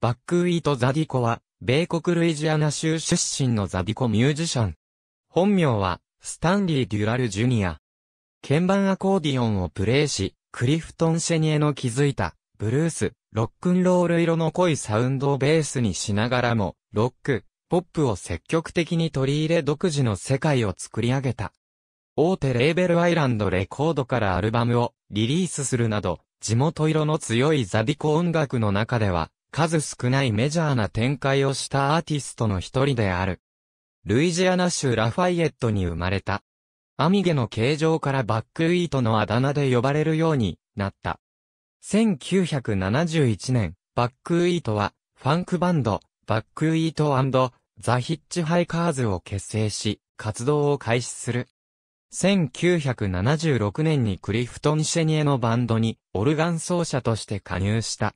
バックウィート・ザディコは、米国ルイジアナ州出身のザディコミュージシャン。本名は、スタンリー・デュラル・ジュニア。鍵盤アコーディオンをプレイし、クリフトン・シェニエの築いた、ブルース、ロックンロール色の濃いサウンドをベースにしながらも、ロック、ポップを積極的に取り入れ独自の世界を作り上げた。大手レーベルアイランドレコードからアルバムをリリースするなど、地元色の強いザディコ音楽の中では、数少ないメジャーな展開をしたアーティストの一人である。ルイジアナ州ラファイエットに生まれた。アミゲの形状からバックウィートのあだ名で呼ばれるようになった。1971年、バックウィートは、ファンクバンド、バックウィートザ・ヒッチハイカーズを結成し、活動を開始する。1976年にクリフトン・シェニエのバンドに、オルガン奏者として加入した。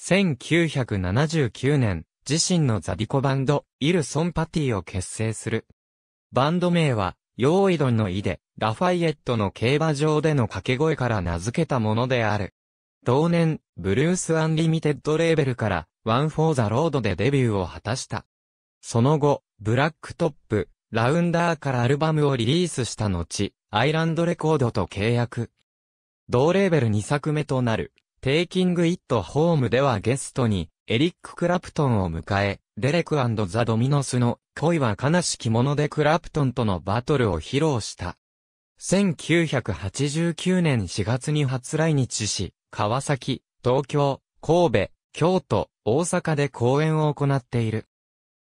1979年、自身のザビコバンド、イルソンパティを結成する。バンド名は、ヨーイドンのイで、ラファイエットの競馬場での掛け声から名付けたものである。同年、ブルース・アンリミテッドレーベルから、ワン・フォー・ザ・ロードでデビューを果たした。その後、ブラックトップ、ラウンダーからアルバムをリリースした後、アイランドレコードと契約。同レーベル2作目となる、テイキング・イット・ホームではゲストに、エリック・クラプトンを迎え、デレクザ・ドミノスの恋は悲しきものでクラプトンとのバトルを披露した。1989年4月に初来日し、川崎、東京、神戸、京都、大阪で公演を行っている。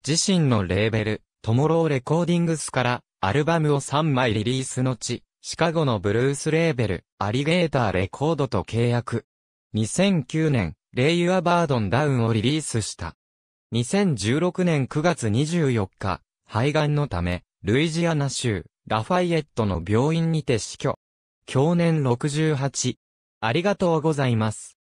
自身のレーベル、トモローレコーディングスからアルバムを3枚リリース後、シカゴのブルースレーベル、アリゲーターレコードと契約。2009年、レイユアバードンダウンをリリースした。2016年9月24日、肺がんのため、ルイジアナ州、ラファイエットの病院にて死去。去年68。ありがとうございます。